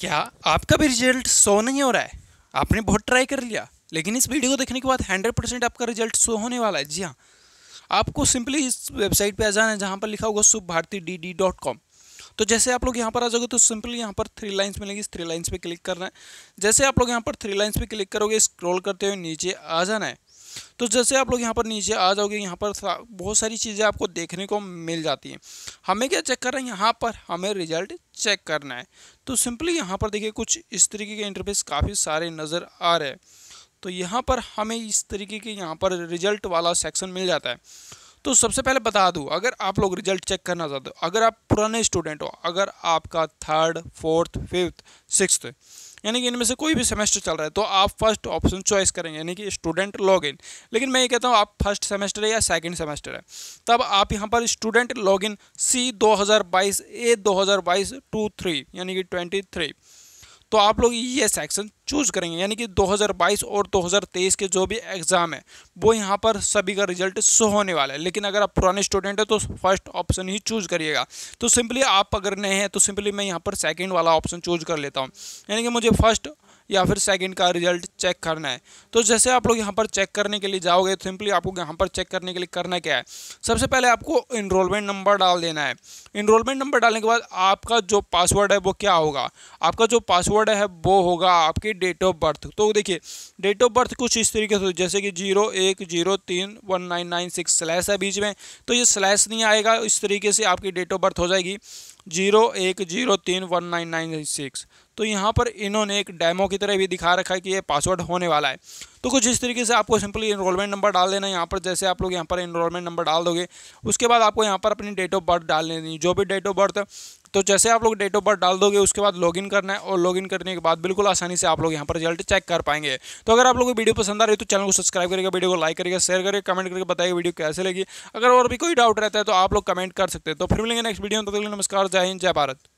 क्या आपका भी रिजल्ट शो नहीं हो रहा है आपने बहुत ट्राई कर लिया लेकिन इस वीडियो को देखने के बाद हंड्रेड परसेंट आपका रिजल्ट शो होने वाला है जी हाँ आपको सिंपली इस वेबसाइट पे आ जाना है जहाँ पर लिखा होगा Shubh Bharti D D dot com तो जैसे आप लोग यहाँ पर आ जाओगे तो सिंपली यहाँ पर थ्री लाइन्स मिलेंगी इस थ्री लाइन्स पर क्लिक करना है जैसे आप लोग यहाँ पर थ्री लाइन्स पर क्लिक करोगे स्क्रॉल करते हुए नीचे आ जाना है तो जैसे आप लोग यहाँ पर नीचे आ जाओगे यहाँ पर बहुत सारी चीज़ें आपको देखने को मिल जाती हैं हमें क्या चेक करना है यहाँ पर हमें रिजल्ट चेक करना है तो सिंपली यहाँ पर देखिए कुछ इस तरीके के इंटरफेस काफ़ी सारे नज़र आ रहे हैं तो यहाँ पर हमें इस तरीके के यहाँ पर रिजल्ट वाला सेक्शन मिल जाता है तो सबसे पहले बता दूँ अगर आप लोग रिजल्ट चेक करना चाहते हो अगर आप पुराने स्टूडेंट हो अगर आपका थर्ड फोर्थ फिफ्थ सिक्स यानी कि इनमें से कोई भी सेमेस्टर चल रहा है तो आप फर्स्ट ऑप्शन चॉइस करेंगे यानी कि स्टूडेंट लॉग इन लेकिन मैं ये कहता हूँ आप फर्स्ट सेमेस्टर है या सेकेंड सेमेस्टर है तब आप यहाँ पर स्टूडेंट लॉग इन सी दो हज़ार बाईस ए दो हज़ार बाईस टू थ्री यानी कि ट्वेंटी थ्री तो आप लोग ये सेक्शन चूज़ करेंगे यानी कि 2022 और 2023 के जो भी एग्ज़ाम है वो यहाँ पर सभी का रिजल्ट शो होने वाला है लेकिन अगर आप पुराने स्टूडेंट हैं तो फर्स्ट ऑप्शन ही चूज़ करिएगा तो सिंपली आप अगर नए हैं तो सिंपली मैं यहाँ पर सेकेंड वाला ऑप्शन चूज कर लेता हूँ यानी कि मुझे फर्स्ट या फिर सेकंड का रिजल्ट चेक करना है तो जैसे आप लोग यहाँ पर चेक करने के लिए जाओगे तो सिंपली आपको यहाँ पर चेक करने के लिए करना क्या है सबसे पहले आपको इनरोलमेंट नंबर डाल देना है इनरोलमेंट नंबर डालने के बाद आपका जो पासवर्ड है वो क्या होगा आपका जो पासवर्ड है वो होगा आपकी डेट ऑफ बर्थ तो देखिए डेट ऑफ बर्थ कुछ इस तरीके से जैसे कि जीरो एक जीरो तीन one nine nine six slash है बीच में तो ये स्लैश नहीं आएगा इस तरीके से आपकी डेट ऑफ बर्थ हो जाएगी जीरो एक जीरो तीन वन नाइन नाइन सिक्स तो यहाँ पर इन्होंने एक डेमो की तरह भी दिखा रखा है कि ये पासवर्ड होने वाला है तो कुछ इस तरीके से आपको सिंपली इनरोलमेंट नंबर डाल देना यहाँ पर जैसे आप लोग यहाँ पर इनरोलमेंट नंबर डाल दोगे उसके बाद आपको यहाँ पर अपनी डेट ऑफ बर्थ डाल देनी जो भी डेट ऑफ बर्थ तो जैसे आप लोग डेट ऑफ बर्थ डाल दोगे उसके बाद लॉगिन करना है और लॉगिन करने के बाद बिल्कुल आसानी से आप लोग यहाँ पर रिजल्ट चेक कर पाएंगे तो अगर आप लोग को वीडियो पसंद आ रही तो चैनल को सब्सक्राइब करेगा वीडियो को लाइक करेगा शेयर करेगा कमेंट करके बताइए वीडियो कैसे लगी अगर और भी कोई डाउट रहता है तो आप लोग कमेंट कर सकते हैं तो फिर मिलेंगे नेक्स्ट वीडियो में तो नमस्कार जय हिंद जय भारत